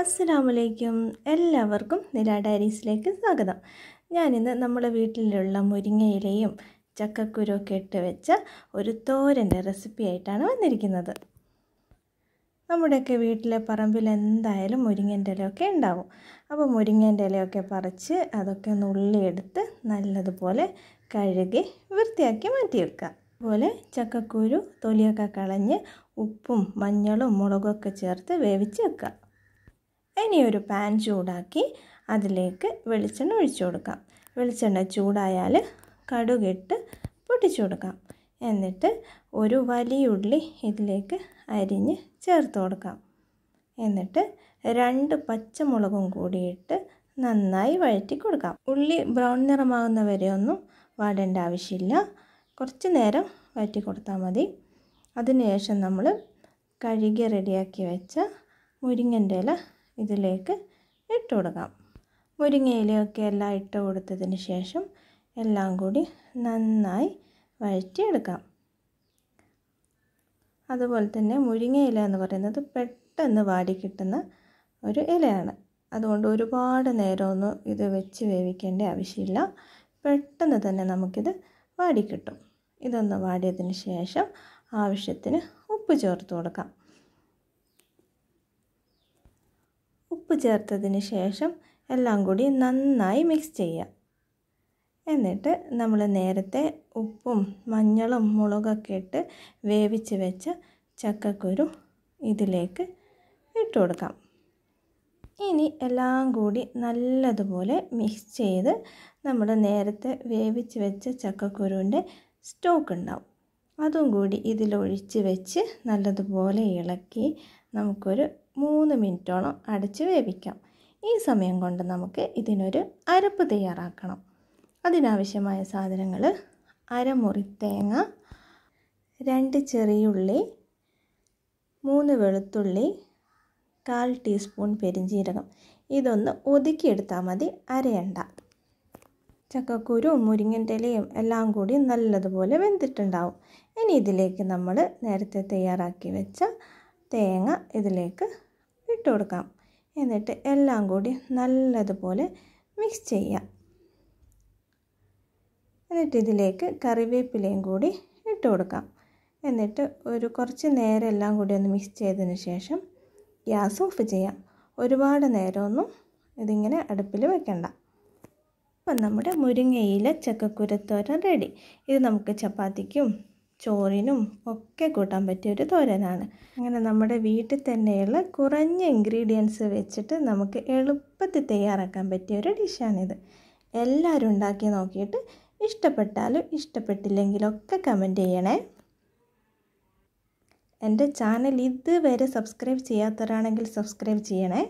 അസ്സലാമലൈക്കും എല്ലാവർക്കും നില ഡയറീസിലേക്ക് സ്വാഗതം ഞാനിന്ന് നമ്മുടെ വീട്ടിലുള്ള മുരിങ്ങയിലയും ചക്കക്കുരുമൊക്കെ ഇട്ട് വെച്ച ഒരു തോരൻ്റെ റെസിപ്പി ആയിട്ടാണ് വന്നിരിക്കുന്നത് നമ്മുടെയൊക്കെ വീട്ടിലെ പറമ്പിൽ എന്തായാലും മുരിങ്ങൻ്റെ ഇലയൊക്കെ ഉണ്ടാവും അപ്പോൾ മുരിങ്ങേൻ്റെ ഇലയൊക്കെ പറിച്ച് അതൊക്കെ ഒന്ന് ഉള്ളിയെടുത്ത് നല്ലതുപോലെ കഴുകി വൃത്തിയാക്കി മാറ്റി വെക്കുക അതുപോലെ ചക്കക്കുരു തൊലിയൊക്കെ കളഞ്ഞ് ഉപ്പും മഞ്ഞളും മുളകൊക്കെ ചേർത്ത് വേവിച്ച് വെക്കുക ഇനി ഒരു പാൻ ചൂടാക്കി അതിലേക്ക് വെളിച്ചെണ്ണ ഒഴിച്ചു കൊടുക്കാം വെളിച്ചെണ്ണ ചൂടായാൽ കടുകിട്ട് പൊട്ടിച്ചു കൊടുക്കാം എന്നിട്ട് ഒരു വലിയ ഉള്ളി ഇതിലേക്ക് അരിഞ്ഞ് ചേർത്ത് കൊടുക്കാം എന്നിട്ട് രണ്ട് പച്ചമുളകും കൂടിയിട്ട് നന്നായി വഴറ്റി കൊടുക്കാം ഉള്ളി ബ്രൗൺ നിറമാകുന്നവരെ ഒന്നും വാടേണ്ട ആവശ്യമില്ല കുറച്ച് നേരം വഴറ്റി കൊടുത്താൽ മതി അതിനുശേഷം നമ്മൾ കഴുകി റെഡിയാക്കി വെച്ച മുരിങ്ങൻ്റെ ഇല ഇതിലേക്ക് ഇട്ട് കൊടുക്കാം മുരിങ്ങയിലൊക്കെ എല്ലാം ഇട്ട് കൊടുത്തതിന് ശേഷം എല്ലാം കൂടി നന്നായി വഴറ്റിയെടുക്കാം അതുപോലെ തന്നെ മുരിങ്ങയില എന്ന് പറയുന്നത് പെട്ടെന്ന് വാടി കിട്ടുന്ന ഒരു ഇലയാണ് അതുകൊണ്ട് ഒരുപാട് നേരമൊന്നും ഇത് വെച്ച് വേവിക്കേണ്ട ആവശ്യമില്ല പെട്ടെന്ന് തന്നെ നമുക്കിത് വാടിക്കിട്ടും ഇതൊന്ന് വാടിയതിന് ശേഷം ആവശ്യത്തിന് ഉപ്പ് ചേർത്ത് കൊടുക്കാം ചേർത്തതിന് ശേഷം എല്ലാം കൂടി നന്നായി മിക്സ് ചെയ്യുക എന്നിട്ട് നമ്മൾ നേരത്തെ ഉപ്പും മഞ്ഞളും മുളകൊക്കെ ഇട്ട് വേവിച്ച് വെച്ച ചക്കക്കുരു ഇതിലേക്ക് ഇട്ട് കൊടുക്കാം ഇനി എല്ലാം കൂടി നല്ലതുപോലെ മിക്സ് ചെയ്ത് നമ്മൾ നേരത്തെ വേവിച്ച് വെച്ച ചക്കക്കുരുവിൻ്റെ സ്റ്റോക്ക് ഉണ്ടാവും അതും കൂടി ഇതിലൊഴിച്ച് വെച്ച് നല്ലതുപോലെ ഇളക്കി നമുക്കൊരു മൂന്ന് മിനിറ്റോളം അടച്ച് വേവിക്കാം ഈ സമയം കൊണ്ട് നമുക്ക് ഇതിനൊരു അരപ്പ് തയ്യാറാക്കണം അതിനാവശ്യമായ സാധനങ്ങൾ അരമുറി തേങ്ങ രണ്ട് ചെറിയുള്ളി മൂന്ന് വെളുത്തുള്ളി കാൽ ടീസ്പൂൺ പെരിഞ്ചീരകം ഇതൊന്ന് ഒതുക്കിയെടുത്താൽ മതി അരയണ്ട ചക്കക്കുരും മുരിങ്ങൻ്റെ ഇലയും എല്ലാം കൂടി നല്ലതുപോലെ വെന്തിട്ടുണ്ടാവും ഇനി ഇതിലേക്ക് നമ്മൾ നേരത്തെ തയ്യാറാക്കി വെച്ച തേങ്ങ ഇതിലേക്ക് ഇട്ട് കൊടുക്കാം എന്നിട്ട് എല്ലാം കൂടി നല്ലതുപോലെ മിക്സ് ചെയ്യാം എന്നിട്ട് ഇതിലേക്ക് കറിവേപ്പിലയും കൂടി ഇട്ട് കൊടുക്കാം എന്നിട്ട് ഒരു കുറച്ച് നേരം എല്ലാം കൂടി ഒന്ന് മിക്സ് ചെയ്തതിന് ശേഷം ഗ്യാസ് ഓഫ് ചെയ്യാം ഒരുപാട് നേരമൊന്നും ഇതിങ്ങനെ അടുപ്പിൽ വെക്കണ്ട അപ്പം നമ്മുടെ മുരിങ്ങയില ചക്കക്കുരത്തോരം റെഡി ഇത് നമുക്ക് ചപ്പാത്തിക്കും ചോറിനും ഒക്കെ കൂട്ടാൻ പറ്റിയ ഒരു തോരനാണ് അങ്ങനെ നമ്മുടെ വീട്ടിൽ തന്നെയുള്ള കുറഞ്ഞ ഇൻഗ്രീഡിയൻസ് വെച്ചിട്ട് നമുക്ക് എളുപ്പത്തിൽ തയ്യാറാക്കാൻ പറ്റിയ ഒരു ഡിഷാണിത് എല്ലാവരും ഉണ്ടാക്കി നോക്കിയിട്ട് ഇഷ്ടപ്പെട്ടാലും ഇഷ്ടപ്പെട്ടില്ലെങ്കിലും ഒക്കെ കമൻറ്റ് ചെയ്യണേ എൻ്റെ ചാനൽ ഇതുവരെ സബ്സ്ക്രൈബ് ചെയ്യാത്തവരാണെങ്കിൽ സബ്സ്ക്രൈബ് ചെയ്യണേ